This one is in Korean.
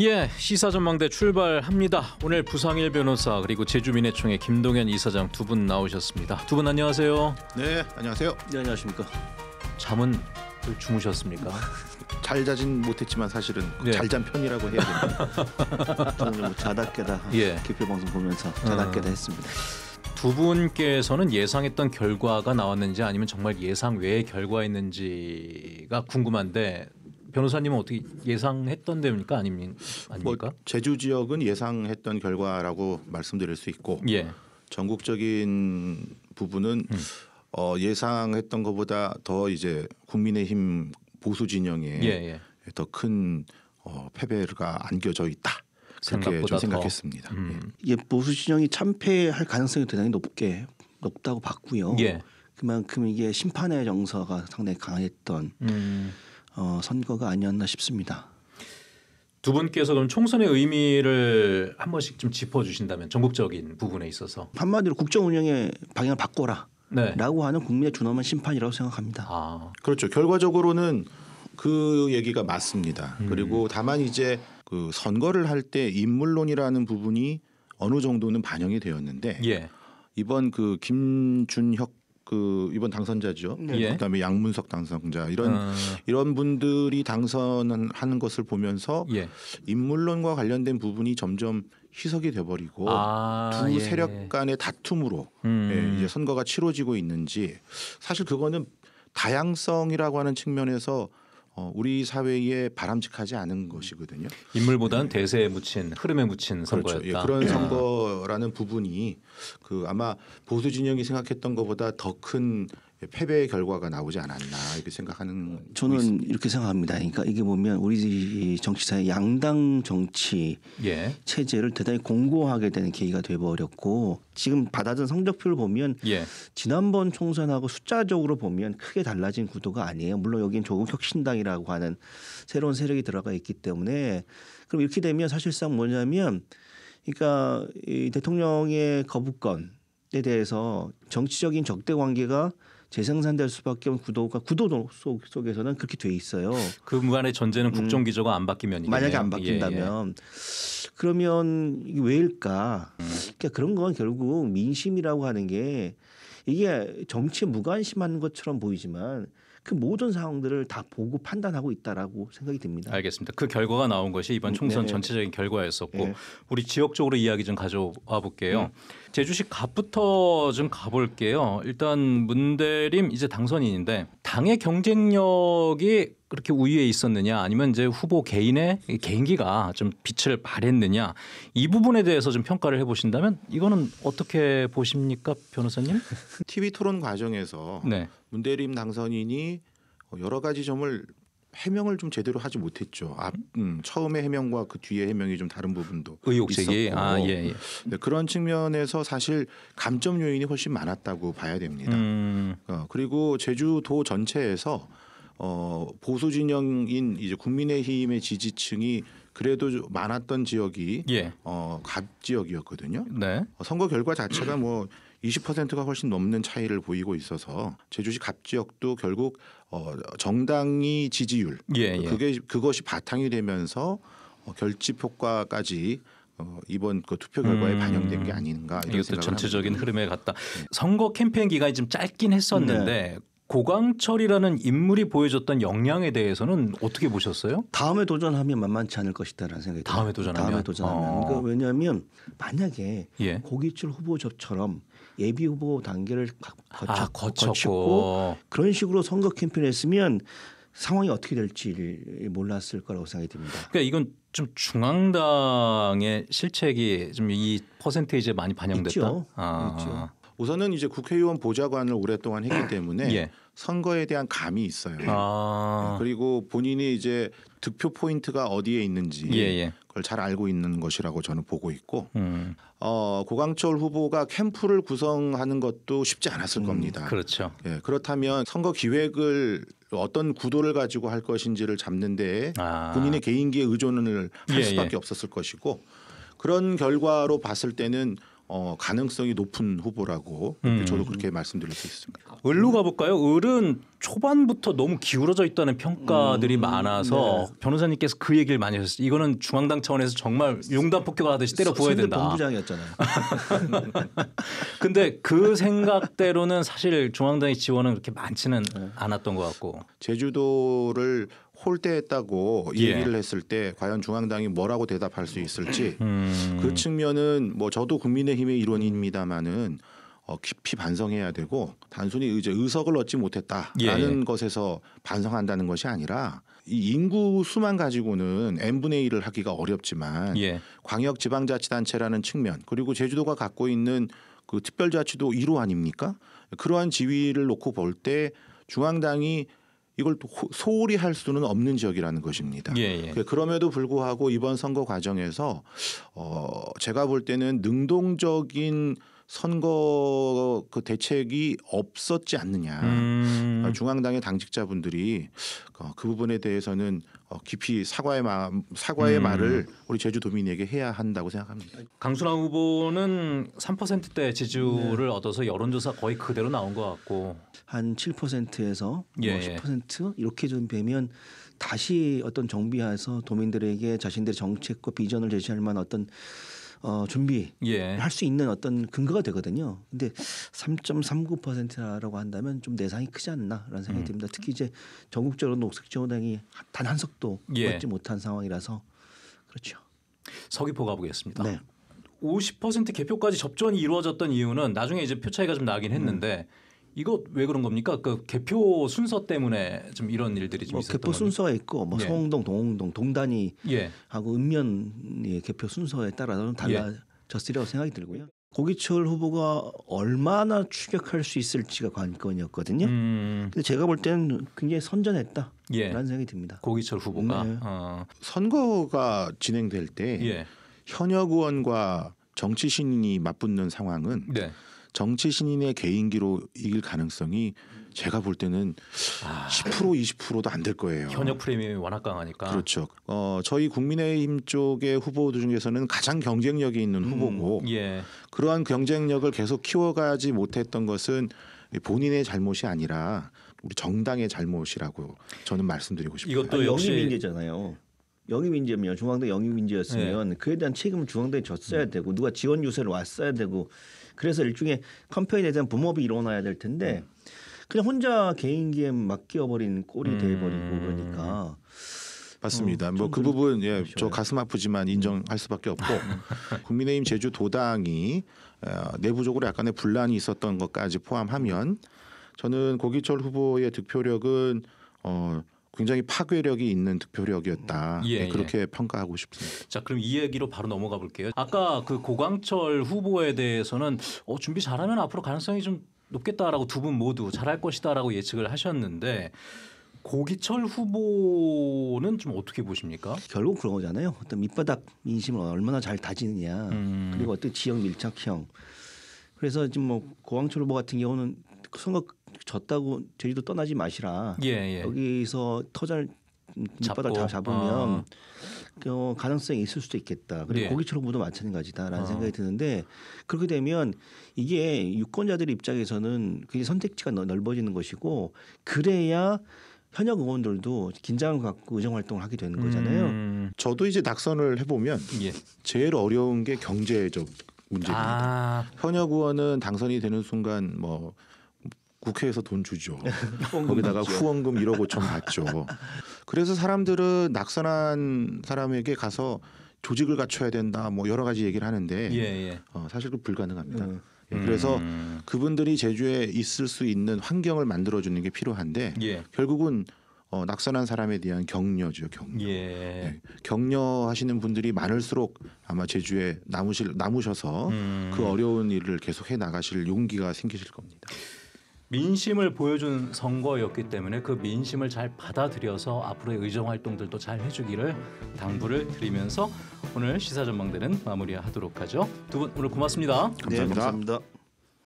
예, 시사전망대 출발합니다. 오늘 부상일 변호사 그리고 제주민해총의 김동현 이사장 두 분 나오셨습니다. 두 분 안녕하세요. 네, 안녕하세요. 네, 안녕하십니까. 잠은 주무셨습니까? 잘 자진 못했지만 사실은 네. 예. 잘잔 편이라고 해야 됩니다. 뭐 자다 깨다 예. 기표 방송 보면서 아. 자다 깨다 음. 했습니다. 두 분께서는 예상했던 결과가 나왔는지 아니면 정말 예상 외의 결과였는지가 궁금한데 변호사님은 어떻게 예상했던 데입니까 뭐 아닙니까? 뭐 제주 지역은 예상했던 결과라고 말씀드릴 수 있고 예. 전국적인 부분은 음. 어, 예상했던 것보다 더 이제 국민의힘 보수 진영에 예, 예. 더큰 어, 패배가 안겨져 있다. 그렇게 좀 생각했습니다. 음. 예. 보수 진영이 참패할 가능성이 대단히 높게 높다고 봤고요. 예. 그만큼 이게 심판의 정서가 상당히 강했던 음. 어, 선거가 아니었나 싶습니다. 두 분께서 그럼 총선의 의미를 한 번씩 좀 짚어주신다면 전국적인 부분에 있어서 한마디로 국정 운영의 방향을 바꿔라. 네. 라고 하는 국민의 준엄한 심판이라고 생각합니다. 아. 그렇죠. 결과적으로는 그 얘기가 맞습니다. 음. 그리고 다만 이제 그 선거를 할 때 인물론이라는 부분이 어느 정도는 반영이 되었는데 예. 이번 그 김준혁 그 이번 당선자죠. 네. 예. 그다음에 양문석 당선자 이런 아. 이런 분들이 당선하는 것을 보면서 예. 인물론과 관련된 부분이 점점 희석이 돼버리고 아, 두 예. 세력 간의 다툼으로 음. 예, 이제 선거가 치러지고 있는지 사실 그거는 다양성이라고 하는 측면에서 어, 우리 사회에 바람직하지 않은 것이거든요. 인물보다는 네. 대세에 묻힌 흐름에 묻힌 선거였다. 그렇죠. 예, 그런 예. 선거라는 부분이 그 아마 보수 진영이 생각했던 것보다 더큰 패배의 결과가 나오지 않았나 이렇게 생각하는 저는 이렇게 생각합니다. 그러니까 이게 보면 우리 정치사의 양당 정치 예. 체제를 대단히 공고하게 되는 계기가 돼버렸고 지금 받아든 성적표를 보면 예. 지난번 총선하고 숫자적으로 보면 크게 달라진 구도가 아니에요. 물론 여기는 조국 혁신당이라고 하는 새로운 세력이 들어가 있기 때문에 그럼 이렇게 되면 사실상 뭐냐면 그러니까 이 대통령의 거부권 에 대해서 정치적인 적대 관계가 재생산될 수밖에 없는 구도가 구도 속, 속에서는 그렇게 돼 있어요. 그 무관의 전제는 국정 음. 기조가 음, 안 바뀌면 만약에 네. 안 예, 바뀐다면 예, 예. 그러면 이게 왜일까? 음. 그러니까 그런 건 결국 민심이라고 하는 게 이게 정치에 무관심하는 것처럼 보이지만 그 모든 상황들을 다 보고 판단하고 있다라고 생각이 듭니다. 알겠습니다. 그 결과가 나온 것이 이번 음, 총선 네. 전체적인 결과였었고 네. 우리 지역적으로 이야기 좀 가져와 볼게요. 네. 제주시 갑부터 좀 가볼게요. 일단 문대림 이제 당선인인데 당의 경쟁력이 그렇게 우위에 있었느냐 아니면 이제 후보 개인의 개인기가 좀 빛을 발했느냐 이 부분에 대해서 좀 평가를 해보신다면 이거는 어떻게 보십니까 변호사님? TV 토론 과정에서 네. 문대림 당선인이 여러 가지 점을 해명을 좀 제대로 하지 못했죠. 앞, 음, 처음에 해명과 그 뒤에 해명이 좀 다른 부분도 의혹제기. 아, 예, 예. 네, 그런 측면에서 사실 감점 요인이 훨씬 많았다고 봐야 됩니다. 음. 어, 그리고 제주도 전체에서 어, 보수 진영인 이제 국민의힘의 지지층이 그래도 많았던 지역이 예. 어, 갑 지역이었거든요. 네. 어, 선거 결과 자체가 뭐 20%가 훨씬 넘는 차이를 보이고 있어서 제주시 갑 지역도 결국 어, 정당이 지지율 예, 예. 그게 그것이 바탕이 되면서 어, 결집 효과까지 어, 이번 그 투표 결과에 음... 반영된 게 아닌가 이것도 전체적인 합니다. 흐름에 같다. 네. 선거 캠페인 기간이 좀 짧긴 했었는데 네. 고강철이라는 인물이 보여줬던 역량에 대해서는 어떻게 보셨어요? 다음에 도전하면 만만치 않을 것이다라는 생각이 들어요. 다음에 도전하면 다음에 도전하면 어. 그러니까 왜냐하면 만약에 예. 고기출 후보처럼 예비 후보 단계를 거쳐, 아, 고 그런 식으로 선거 캠페인 했으면 상황이 어떻게 될지 몰랐을 거라고 생각이 듭니다. 그러니까 이건 좀 중앙당의 실책이 좀 이 퍼센테이지에 많이 반영됐다. 있죠. 아. 있죠. 우선은 이제 국회의원 보좌관을 오랫동안 했기 때문에 예. 선거에 대한 감이 있어요. 아. 예, 그리고 본인이 이제 득표 포인트가 어디에 있는지 예예. 예. 그걸 잘 알고 있는 것이라고 저는 보고 있고 음. 어, 고강철 후보가 캠프를 구성하는 것도 쉽지 않았을 음, 겁니다. 그렇죠. 예, 그렇다면 선거 기획을 어떤 구도를 가지고 할 것인지를 잡는 데 아. 본인의 개인기에 의존을 할 예예. 수밖에 예. 없었을 것이고 그런 결과로 봤을 때는 어, 가능성이 높은 후보라고 음. 저도 그렇게 말씀드릴 수 있습니다. 을로 가볼까요? 을은 초반부터 너무 기울어져 있다는 평가들이 음. 많아서 네. 변호사님께서 그 얘기를 많이 하셨어요. 이거는 중앙당 차원에서 정말 용단 폭격을 하듯이 때려 부어야 된다. 본부장이었잖아요. 근데 그 생각대로는 사실 중앙당의 지원은 그렇게 많지는 네. 않았던 것 같고 제주도를 홀대했다고 예. 얘기를 했을 때 과연 중앙당이 뭐라고 대답할 수 있을지 음. 그 측면은 뭐 저도 국민의힘의 일원입니다마는 어, 깊이 반성해야 되고 단순히 이제 의석을 얻지 못했다라는 예. 것에서 반성한다는 것이 아니라 이 인구 수만 가지고는 n 분의 1을 하기가 어렵지만 예. 광역 지방자치단체라는 측면 그리고 제주도가 갖고 있는 그 특별자치도 1호 아닙니까? 그러한 지위를 놓고 볼 때 중앙당이 이걸 호, 소홀히 할 수는 없는 지역이라는 것입니다. 예, 예. 그, 그럼에도 불구하고 이번 선거 과정에서 어, 제가 볼 때는 능동적인 선거 그 대책이 없었지 않느냐. 음. 그러니까 중앙당의 당직자분들이 그, 그 부분에 대해서는 어, 깊이 사과의 마, 사과의 음. 말을 우리 제주도민에게 해야 한다고 생각합니다. 강순환 후보는 3%대 지지율을 네. 얻어서 여론조사 거의 그대로 나온 것 같고 한 7%에서 뭐 예. 10% 예. 이렇게 좀 되면 다시 어떤 정비하서 도민들에게 자신들의 정책과 비전을 제시할 만한 어떤 어, 준비할 예. 수 있는 어떤 근거가 되거든요. 근데 3.39%라고 한다면 좀 내상이 크지 않나라는 생각이 음. 듭니다. 특히 이제 전국적으로 녹색지원당이단 한 석도 예. 얻지 못한 상황이라서 그렇죠. 서귀포 가보겠습니다. 네. 50% 개표까지 접전이 이루어졌던 이유는 나중에 이제 표 차이가 좀 나긴 음. 했는데 음. 이거 왜 그런 겁니까? 그 개표 순서 때문에 좀 이런 일들이 좀뭐 있었던 개표 겁니까? 순서가 있고 뭐성 예. 서홍동, 동홍동, 동단이 예. 하고 읍면의 개표 순서에 따라서 는 예. 달라졌으리라고 생각이 들고요. 고기철 후보가 얼마나 추격할 수 있을지가 관건이었거든요. 음. 근데 제가 볼 때는 굉장히 선전했다라는 예. 생각이 듭니다. 고기철 후보가 네. 어. 선거가 진행될 때 예. 현역 의원과 정치 신인이 맞붙는 상황은 네. 정치 신인의 개인기로 이길 가능성이 제가 볼 때는 아, 10% 20%도 안 될 거예요. 현역 프리미엄이 워낙 강하니까. 그렇죠. 어, 저희 국민의힘 쪽의 후보들 중에서는 가장 경쟁력이 있는 음, 후보고 예. 그러한 경쟁력을 계속 키워가지 못했던 것은 본인의 잘못이 아니라 우리 정당의 잘못이라고 저는 말씀드리고 싶어요. 이것도 영리 민계잖아요. 영입 인재면 중앙대 영입 인재였으면 네. 그에 대한 책임을 중앙대에 졌어야 음. 되고 누가 지원 유세를 왔어야 되고 그래서 일종의 컴퍼니에 대한 붐업이 일어나야 될 텐데 음. 그냥 혼자 개인기에 맡겨버린 꼴이 음. 돼버리고 그러니까 맞습니다. 어, 뭐그 부분 예, 저 가슴 아프지만 음. 인정할 수밖에 없고 음. 국민의힘 제주 도당이 어, 내부적으로 약간의 분란이 있었던 것까지 포함하면 음. 저는 고기철 후보의 득표력은 어. 굉장히 파괴력이 있는 득표력이었다. 네, 예, 네, 그렇게 예. 평가하고 싶습니다. 자, 그럼 이 얘기로 바로 넘어가 볼게요. 아까 그 고광철 후보에 대해서는 어, 준비 잘하면 앞으로 가능성이 좀 높겠다라고 두 분 모두 잘할 것이다라고 예측을 하셨는데 고기철 후보는 좀 어떻게 보십니까? 결국 그런 거잖아요. 어떤 밑바닥 민심을 얼마나 잘 다지느냐 음. 그리고 어떤 지역 밀착형. 그래서 지금 뭐 고왕철 후보 같은 경우는 선거 졌다고 제주도 떠나지 마시라. 예, 예. 여기서 터전 밑바닥 잡고. 잡으면 어. 그 가능성이 있을 수도 있겠다. 그리고 예. 고기처럼도 마찬가지다라는 어. 생각이 드는데 그렇게 되면 이게 유권자들 입장에서는 그게 선택지가 넓어지는 것이고 그래야 현역 의원들도 긴장을 갖고 의정 활동을 하게 되는 거잖아요. 음. 저도 이제 낙선을 해보면 예. 제일 어려운 게 경제적 문제입니다. 아. 현역 의원은 당선이 되는 순간 뭐 국회에서 돈 주죠. 거기다가 후원금 1억 5천 받죠. 그래서 사람들은 낙선한 사람에게 가서 조직을 갖춰야 된다 뭐 여러 가지 얘기를 하는데 예, 예. 어, 사실 그 불가능합니다. 음. 예, 그래서 음. 그분들이 제주에 있을 수 있는 환경을 만들어 주는 게 필요한데 예. 결국은 어, 낙선한 사람에 대한 격려죠 격려. 네. 격려하시는 분들이 많을수록 아마 제주에 남으실 남으셔서 음. 그 어려운 일을 계속해 나가실 용기가 생기실 겁니다. 민심을 보여준 선거였기 때문에 그 민심을 잘 받아들여서 앞으로의 의정 활동들도 잘 해주기를 당부를 드리면서 오늘 시사 전망대는 마무리하도록 하죠. 두 분 오늘 고맙습니다. 감사합니다. 네, 감사합니다.